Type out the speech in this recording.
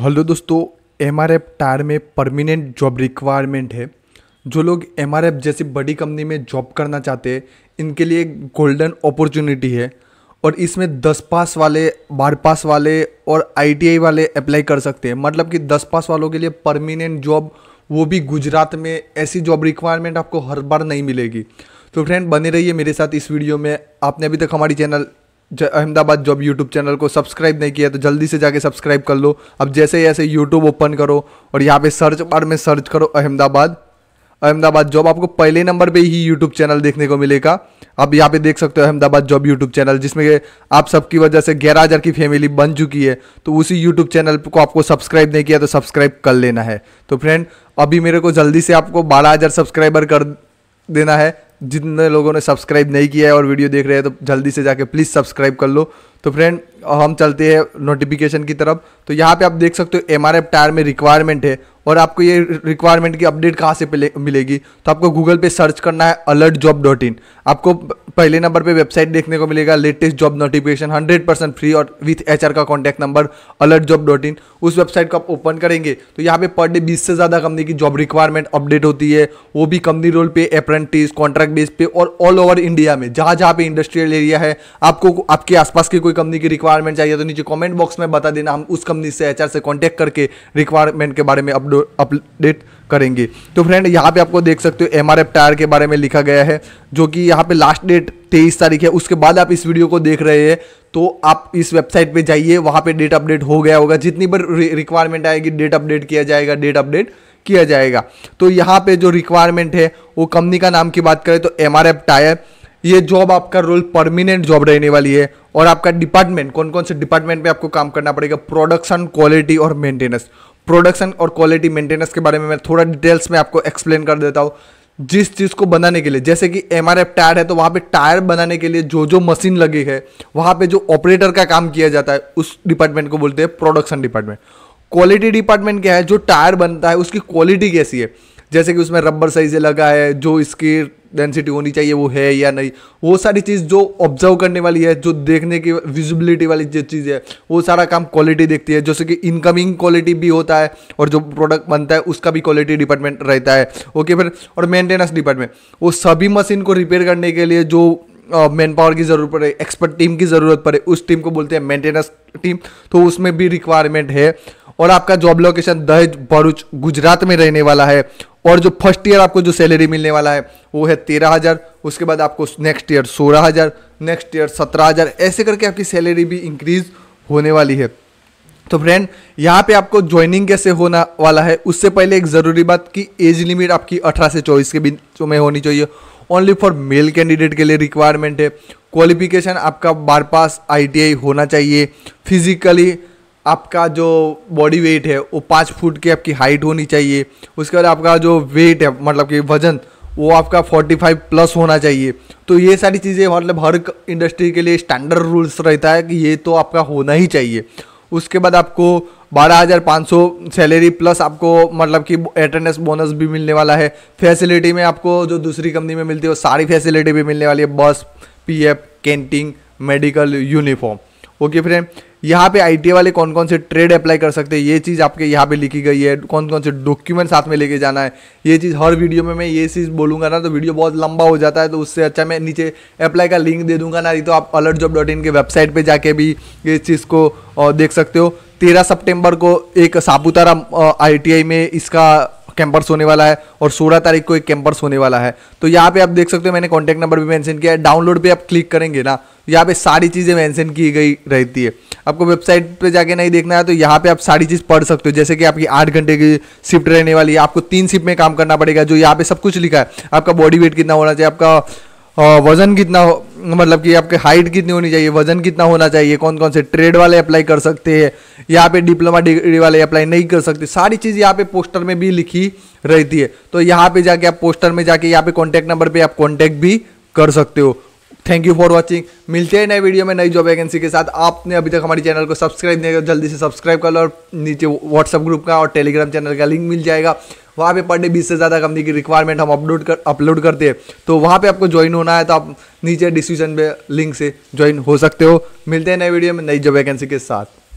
hello दोस्तों M R F tyre में permanent job requirement है जो लोग एम आर एफ जैसी बड़ी कंपनी में जॉब करना चाहते हैं इनके लिए गोल्डन अपॉर्चुनिटी है और इसमें दस पास वाले बारह पास वाले और आई टी आई वाले अप्लाई कर सकते हैं मतलब कि दस पास वालों के लिए परमिनेंट जॉब वो भी गुजरात में ऐसी जॉब रिक्वायरमेंट आपको हर बार नहीं मिलेगी तो फ्रेंड बने रहिए मेरे साथ इस वीडियो में आपने अभी तक हमारी channel Ahmedabad job YouTube channel को सब्सक्राइब नहीं किया तो जल्दी से जाके सब्सक्राइब कर लो अब जैसे ही ऐसे यूट्यूब ओपन करो और यहाँ पे सर्च बार में सर्च करो अहमदाबाद अहमदाबाद जॉब आपको पहले नंबर पे ही यूट्यूब चैनल देखने को मिलेगा आप यहाँ पे देख सकते हो अहमदाबाद जॉब यूट्यूब चैनल जिसमें आप सबकी वजह से ग्यारह हज़ार की फैमिली बन चुकी है तो उसी यूट्यूब चैनल को आपको सब्सक्राइब नहीं किया तो सब्सक्राइब कर लेना है तो फ्रेंड अभी मेरे को जल्दी से आपको बारह हज़ार सब्सक्राइबर कर देना है जितने लोगों ने सब्सक्राइब नहीं किया है और वीडियो देख रहे हैं तो जल्दी से जाके प्लीज़ सब्सक्राइब कर लो तो फ्रेंड हम चलते हैं नोटिफिकेशन की तरफ तो यहाँ पे आप देख सकते हो एम टायर में रिक्वायरमेंट है और आपको ये रिक्वायरमेंट की अपडेट कहाँ से मिलेगी तो आपको गूगल पे सर्च करना है अलर्ट जॉब डॉट इन आपको पहले नंबर पे वेबसाइट देखने को मिलेगा latest job notification 100 percent free और विथ एच का contact number alert job dot in उस वेबसाइट को आप ओपन करेंगे तो यहाँ पे पर डे बीस से ज़्यादा कंपनी की जॉब रिक्वायरमेंट अपडेट होती है वो भी कंपनी रोल पे अप्रेंटिस कॉन्ट्रैक्ट बेस पे और ऑल ओवर इंडिया में जहाँ जहाँ पे इंडस्ट्रियल एरिया है आपको आपके आसपास की कोई कंपनी की रिक्वायरमेंट चाहिए तो नीचे कॉमेंट बॉक्स में बता देना हम उस कंपनी से एच से कॉन्टैक्ट करके रिक्वायरमेंट के बारे में अपडेट अपडेट करेंगे तो फ्रेंड यहाँ पे आपको देख सकते हो एम आर टायर के बारे में लिखा गया है जो कि यहाँ पे लास्ट डेट तेईस तारीख है उसके बाद आप इस वीडियो को देख रहे हैं तो आप इस वेबसाइट पे जाइए वहाँ पे डेट अपडेट हो गया होगा जितनी बार रिक्वायरमेंट आएगी डेट अपडेट किया जाएगा डेट अपडेट किया जाएगा तो यहाँ पे जो रिक्वायरमेंट है वो कंपनी का नाम की बात करें तो एम टायर ये जॉब आपका रोल परमिनेंट जॉब रहने वाली है और आपका डिपार्टमेंट कौन कौन से डिपार्टमेंट में आपको काम करना पड़ेगा प्रोडक्शन क्वालिटी और मेंटेनेंस प्रोडक्शन और क्वालिटी मेंटेनेंस के बारे में मैं थोड़ा डिटेल्स में आपको एक्सप्लेन कर देता हूँ जिस चीज़ को बनाने के लिए जैसे कि एम आर एफ टायर है तो वहाँ पे टायर बनाने के लिए जो जो मशीन लगी है वहाँ पे जो ऑपरेटर का काम किया जाता है उस डिपार्टमेंट को बोलते हैं प्रोडक्शन डिपार्टमेंट क्वालिटी डिपार्टमेंट क्या है जो टायर बनता है उसकी क्वालिटी कैसी है जैसे कि उसमें रबर सही से लगा है जो इसकी डेंसिटी होनी चाहिए वो है या नहीं वो सारी चीज़ जो ऑब्जर्व करने वाली है जो देखने की विजिबिलिटी वाली जो चीज़ है वो सारा काम क्वालिटी देखती है जैसे कि इनकमिंग क्वालिटी भी होता है और जो प्रोडक्ट बनता है उसका भी क्वालिटी डिपार्टमेंट रहता है ओके फिर और मेंटेनेंस डिपार्टमेंट वो सभी मशीन को रिपेयर करने के लिए जो मैन पावर की ज़रूरत पड़े एक्सपर्ट टीम की ज़रूरत पड़े उस टीम को बोलते हैं मेंटेनेंस टीम तो उसमें भी रिक्वायरमेंट है और आपका जॉब लोकेशन दहेज भरूच गुजरात में रहने वाला है और जो फर्स्ट ईयर आपको जो सैलरी मिलने वाला है वो है तेरह हज़ार उसके बाद आपको नेक्स्ट ईयर सोलह हज़ार नेक्स्ट ईयर सत्रह हज़ार ऐसे करके आपकी सैलरी भी इंक्रीज होने वाली है तो फ्रेंड यहाँ पे आपको ज्वाइनिंग कैसे होना वाला है उससे पहले एक ज़रूरी बात कि एज लिमिट आपकी अठारह से चौबीस के बीच में होनी चाहिए ओनली फॉर मेल कैंडिडेट के लिए रिक्वायरमेंट है क्वालिफिकेशन आपका बार पास आई होना चाहिए फिजिकली आपका जो बॉडी वेट है वो पाँच फुट की आपकी हाइट होनी चाहिए उसके बाद आपका जो वेट है मतलब कि वजन वो आपका 45 प्लस होना चाहिए तो ये सारी चीज़ें मतलब हर इंडस्ट्री के लिए स्टैंडर्ड रूल्स रहता है कि ये तो आपका होना ही चाहिए उसके बाद आपको बारह हज़ार पाँच सौ सैलरी प्लस आपको मतलब कि अटेंडेंस बोनस भी मिलने वाला है फैसिलिटी में आपको जो दूसरी कंपनी में मिलती है वो सारी फैसिलिटी भी मिलने वाली है बस P F canteen medical uniform okay friend यहाँ पे आईटी वाले कौन कौन से ट्रेड अप्लाई कर सकते हैं ये चीज़ आपके यहाँ पे लिखी गई है कौन कौन से डॉक्यूमेंट साथ में लेके जाना है ये चीज़ हर वीडियो में मैं ये चीज़ बोलूँगा ना तो वीडियो बहुत लंबा हो जाता है तो उससे अच्छा मैं नीचे अप्लाई का लिंक दे दूंगा ना नहीं तो आप अलर्ट जॉब डॉट इन के वेबसाइट पर जाके भी इस चीज़ को देख सकते हो तेरह सितंबर को एक सापुतारा आईटीआई में इसका कैंपर्स होने वाला है और सोलह तारीख को एक कैंपर्स होने वाला है तो यहाँ पे आप देख सकते हो मैंने कॉन्टैक्ट नंबर भी मैंशन किया है डाउनलोड पर आप क्लिक करेंगे ना तो यहाँ पे सारी चीज़ें मैंशन की गई रहती है आपको वेबसाइट पे जाके नहीं देखना है तो यहाँ पे आप सारी चीज़ पढ़ सकते हो जैसे कि आपकी आठ घंटे की शिफ्ट रहने वाली है आपको तीन शिफ्ट में काम करना पड़ेगा जो यहाँ पे सब कुछ लिखा है आपका बॉडी वेट कितना होना चाहिए आपका वजन कितना मतलब कि आपके हाइट कितनी होनी चाहिए वजन कितना होना चाहिए कौन कौन से ट्रेड वाले अप्लाई कर सकते हैं यहाँ पे डिप्लोमा डिग्री वाले अप्लाई नहीं कर सकते सारी चीज़ यहाँ पे पोस्टर में भी लिखी रहती है तो यहाँ पे जाके आप पोस्टर में जाके यहाँ पे कॉन्टैक्ट नंबर पर आप कॉन्टैक्ट भी कर सकते हो थैंक यू फॉर वॉचिंग मिलते हैं नए वीडियो में नई जॉब वैकेंसी के साथ आपने अभी तक हमारे चैनल को सब्सक्राइब नहीं किया तो जल्दी से सब्सक्राइब कर लो और नीचे व्हाट्सअप ग्रुप का और टेलीग्राम चैनल का लिंक मिल जाएगा वहाँ पे पर डे बीस से ज़्यादा कंपनी की रिक्वायरमेंट हम अपलोड कर अपलोड करते हैं तो वहाँ पे आपको ज्वाइन होना है तो आप नीचे डिस्क्रिप्शन पे लिंक से ज्वाइन हो सकते हो मिलते हैं नए वीडियो में नई जॉब वैकेंसी के साथ